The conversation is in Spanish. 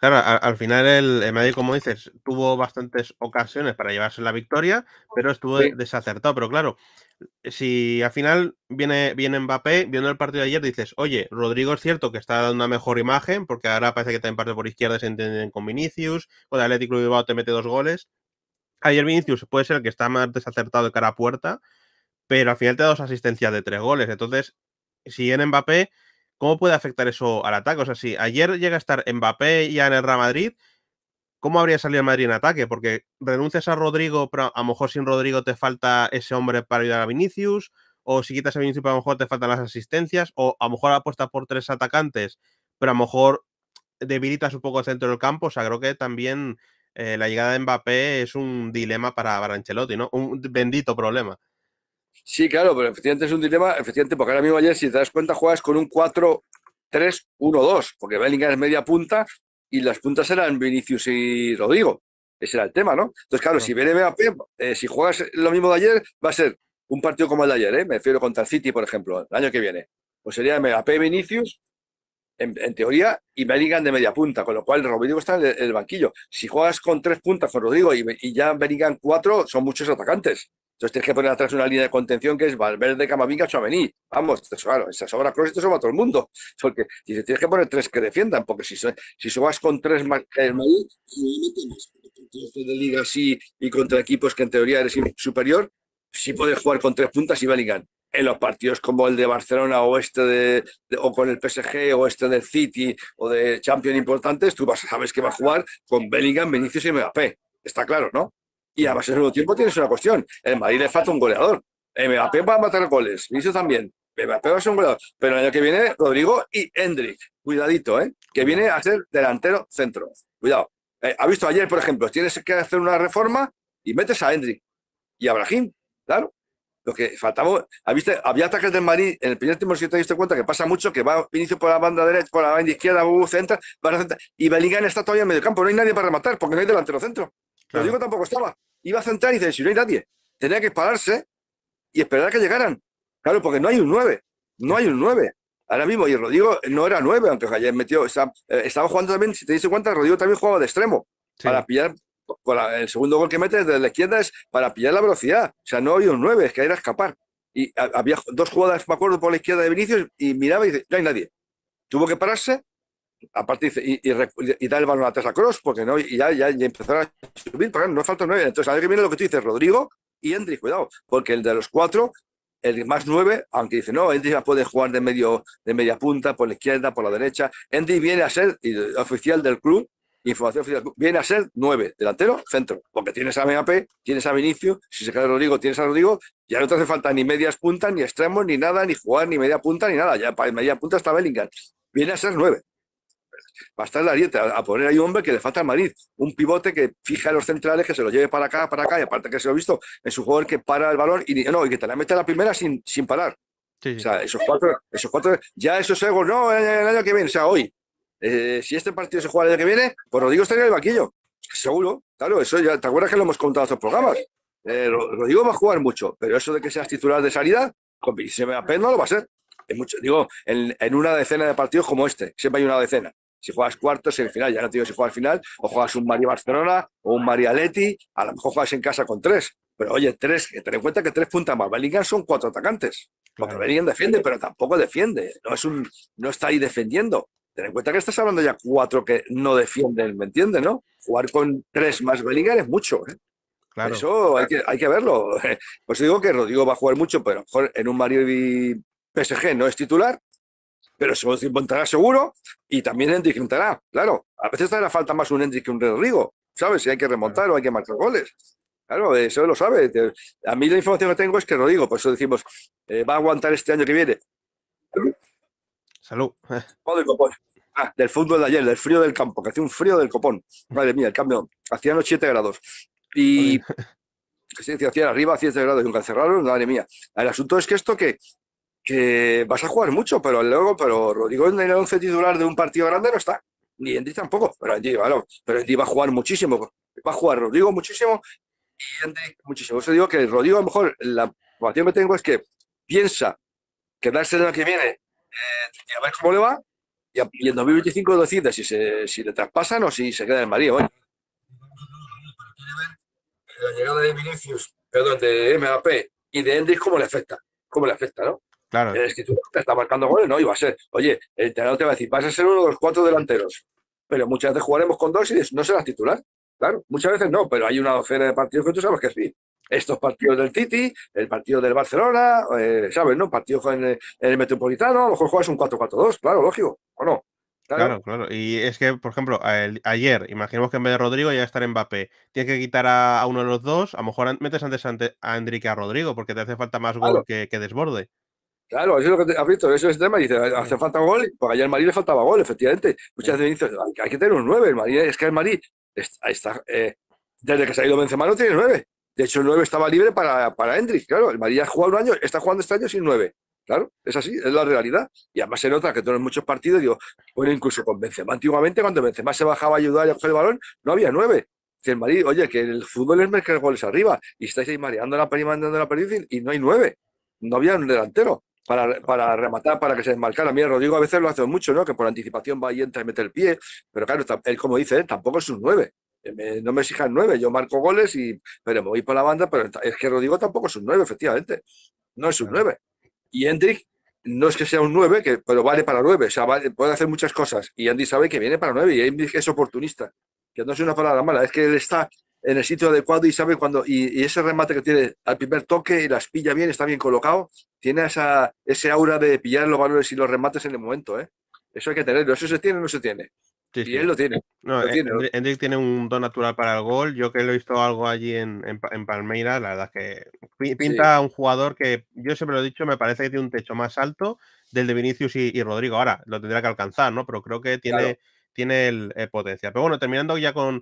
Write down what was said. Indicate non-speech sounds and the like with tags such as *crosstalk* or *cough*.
Claro, al, final el, el, Madrid, como dices, tuvo bastantes ocasiones para llevarse la victoria, pero estuvo desacertado. Pero claro, si al final viene, viene Mbappé, viendo el partido de ayer, dices, oye, Rodrigo es cierto que está dando una mejor imagen, porque ahora parece que también parte por izquierda se entienden con Vinicius, o el Atlético de te mete dos goles. Ayer Vinicius puede ser el que está más desacertado de cara a puerta, pero al final te da dos asistencias de tres goles. Entonces, si en Mbappé ¿Cómo puede afectar eso al ataque? O sea, si ayer llega a estar Mbappé y en el Real Madrid, ¿cómo habría salido el Madrid en ataque? Porque renuncias a Rodrigo, pero a lo mejor sin Rodrigo te falta ese hombre para ayudar a Vinicius, o si quitas a Vinicius, pero a lo mejor te faltan las asistencias, o a lo mejor apuestas por tres atacantes, pero a lo mejor debilitas un poco el centro del campo. O sea, creo que también eh, la llegada de Mbappé es un dilema para, Baranchelotti, ¿no? Un bendito problema. Sí, claro, pero eficiente es un dilema, eficiente porque ahora mismo ayer, si te das cuenta, juegas con un 4-3-1-2, porque Bellingham es media punta y las puntas eran Vinicius y Rodrigo. Ese era el tema, ¿no? Entonces, claro, si viene eh, si juegas lo mismo de ayer, va a ser un partido como el de ayer, ¿eh? Me refiero contra el City, por ejemplo, el año que viene. Pues sería MAP Vinicius, en, teoría, y Bellingham de media punta, con lo cual Rodrigo está en el, banquillo. Si juegas con tres puntas con Rodrigo y, y ya Bellingham cuatro, son muchos atacantes. Entonces tienes que poner atrás una línea de contención que es Valverde, Camavinga, Chouameni. Vamos, claro, esa sobra Cross y te sobra todo el mundo. *laughs* Porque tienes que poner tres que defiendan, porque si, si subas con tres más eh, el Madrid, de liga así y contra equipos que en teoría eres superior, sí puedes jugar con tres puntas y Bellingham. En los partidos como el de Barcelona o este de, o con el PSG o este del City o de Champions importantes, tú sabes que va a jugar con Bellingham, Vinicius y Mbappé. Está claro, ¿no? Y además base el tiempo tienes una cuestión. El Madrid le falta un goleador. Mbappé va a matar goles. Vinicius también. Mbappé va a ser un goleador. Pero el año que viene, Rodrigo y Hendrik. Cuidadito, ¿eh? Que viene a ser delantero centro. Cuidado. Eh, ha visto ayer, por ejemplo, tienes que hacer una reforma y metes a Hendrik y a Brahim, claro. Lo que faltaba, había ataques del Madrid en el primer tiempo, si te diste cuenta, que pasa mucho, que va inicio por la banda derecha, por la banda izquierda, uh, centra, a y Bellingham está todavía en medio campo, no hay nadie para rematar, porque no hay delantero centro. Rodrigo tampoco estaba. Iba a centrar y dice, si no hay nadie, tenía que pararse y esperar a que llegaran. Claro, porque no hay un 9. No hay un 9. Ahora mismo, y Rodrigo eh, no era 9, aunque ayer metió. Eh, estaba, jugando también, si te diste cuenta, Rodrigo también jugaba de extremo. Para pillar, el segundo gol que mete desde la izquierda es para pillar la velocidad. O sea, no hay un 9, es que era escapar. Y había dos jugadas, me acuerdo, por la izquierda de Vinicius y miraba y dice, no hay nadie. Tuvo que pararse aparte y, y, da el balón atrás a Cross, porque no, y ya, ya, a subir, no falta nueve. Entonces, a ver qué viene lo que tú dices, Rodrigo y Endri, cuidado, porque el de los cuatro, el más nueve, aunque dice, no, Endri puede jugar de medio, de media punta, por la izquierda, por la derecha. Endri viene a ser oficial del club, información oficial, viene a ser nueve, delantero, centro, porque tienes a MAP, tienes a Vinicio, si se queda Rodrigo, tienes a Rodrigo, ya no te hace falta ni medias puntas, ni extremos, ni nada, ni jugar, ni media punta, ni nada. Ya para media punta está Bellingham. Viene a ser nueve va a estar la dieta a, poner ahí un hombre que le falta al Madrid, un pivote que fija a los centrales, que se lo lleve para acá, para acá, y aparte que se lo he visto en su jugador que para el balón y, no, y que te la mete a la primera sin, parar. O sea, esos cuatro, esos cuatro, ya esos egos, no, el, año que viene, o sea, hoy. Eh, si este partido se juega el año que viene, pues Rodrigo estaría el vaquillo Seguro, claro, eso ya, ¿te acuerdas que lo hemos contado en otros programas? Eh, Rodrigo va a jugar mucho, pero eso de que seas titular de salida, con me apena, no lo va a ser. digo, en, una decena de partidos como este, siempre hay una decena. Si juegas cuartos, en final, ya no te digo si al final, o juegas un Mario Barcelona o un Mario Leti, a lo mejor juegas en casa con tres. Pero oye, tres, ten en cuenta que tres puntas más Bellingham son cuatro atacantes. Porque defiende, pero tampoco defiende. No, es un, no está ahí defendiendo. Ten en cuenta que estás hablando ya cuatro que no defienden, ¿me entiendes? ¿no? Jugar con tres más Bellingham es mucho. ¿eh? Eso hay que, hay que verlo. *laughs* Pues digo que Rodrigo va a jugar mucho, pero mejor en un Mario PSG no es titular pero se Montará seguro y también en claro. A veces la falta más un enrique que un Rodrigo, ¿sabes? Si hay que remontar o hay que marcar goles. Claro, eso lo sabe. A mí la información que tengo es que digo, por eso decimos, eh, va a aguantar este año que viene. Salud. Ah, del fútbol de ayer, del frío del campo, que hacía un frío del copón. Madre mía, el cambio. Hacían los 7 grados. Y. *laughs* Sí, hacían arriba 7 grados y nunca cerraron, madre mía. El asunto es que esto que que vas a jugar mucho, pero luego, pero Rodrigo en el once titular de un partido grande no está, ni Andy tampoco, pero Andy, pero Andy va a jugar muchísimo, va a jugar Rodrigo muchísimo y Andy muchísimo. Eso digo que Rodrigo a lo mejor la información que tengo es que piensa quedarse el año que viene y eh, a ver cómo le va y, en 2025 decide si, se, le traspasan o si se queda en María. Bueno. La llegada de Vinicius, perdón, de MAP y de Endrix ¿cómo le afecta? ¿Cómo le afecta, no? Claro. Es te está marcando goles, no, y va a ser, oye, el eh, entrenador te va a decir, vas a ser uno de los cuatro delanteros, pero muchas veces jugaremos con dos y no serás titular. Claro, muchas veces no, pero hay una docena de partidos que tú sabes que sí. Estos partidos del City, el partido del Barcelona, eh, ¿sabes? ¿No? Partidos eh, en el, Metropolitano, a lo mejor juegas un 4-4-2, claro, lógico, ¿o no? Claro. claro, Y es que, por ejemplo, ayer, imaginemos que en vez de Rodrigo ya estar Mbappé. Tienes que quitar a, uno de los dos. A lo mejor metes antes a, a Enrique a Rodrigo, porque te hace falta más gol que, desborde. Claro, eso es lo que has visto, eso es el tema. Dice, hace falta gol, porque allá el Madrid le faltaba gol, efectivamente. Muchas veces dicen, hay que tener un 9, el Madrid, es que el Madrid eh, desde que se ha ido Benzema no tiene 9. De hecho, el 9 estaba libre para, para claro. El Madrid ha jugado un año, está jugando este año sin 9. Claro, es así, es la realidad. Y además se nota que tú muchos partidos, digo, bueno, incluso con Benzema, antiguamente cuando Benzema se bajaba a ayudar y a coger el balón, no había 9. Dice el Madrid, oye, que el fútbol es marcar goles arriba y estáis ahí mareando la pérdida, la peli y no hay 9. No había un delantero para, rematar, para que se desmarcara. mí Rodrigo a veces lo hace mucho, ¿no? Que por anticipación va y entra y mete el pie, pero claro, él como dice, tampoco es un 9. Eh, no me exijan 9, yo marco goles y pero me voy por la banda, pero es que Rodrigo tampoco es un 9, efectivamente. No es un 9. Y Hendrik no es que sea un 9, que, pero vale para 9, o sea, puede hacer muchas cosas. Y Andy sabe que viene para 9 y Hendrik es oportunista, que no es una palabra mala, es que él está en el sitio adecuado y sabe cuando, y, ese remate que tiene al primer toque y las pilla bien, está bien colocado, tiene esa, ese aura de pillar los valores y los remates en el momento, ¿eh? Eso hay que tenerlo, eso se tiene o no se tiene. y él lo tiene. No, tiene. tiene un don natural para el gol. Yo que lo he visto algo allí en, en, Palmeiras, la verdad es que pinta a un jugador que, yo siempre lo he dicho, me parece que tiene un techo más alto del de Vinicius y, Rodrigo. Ahora lo tendrá que alcanzar, ¿no? Pero creo que tiene, tiene el, el, potencial. Pero bueno, terminando ya con,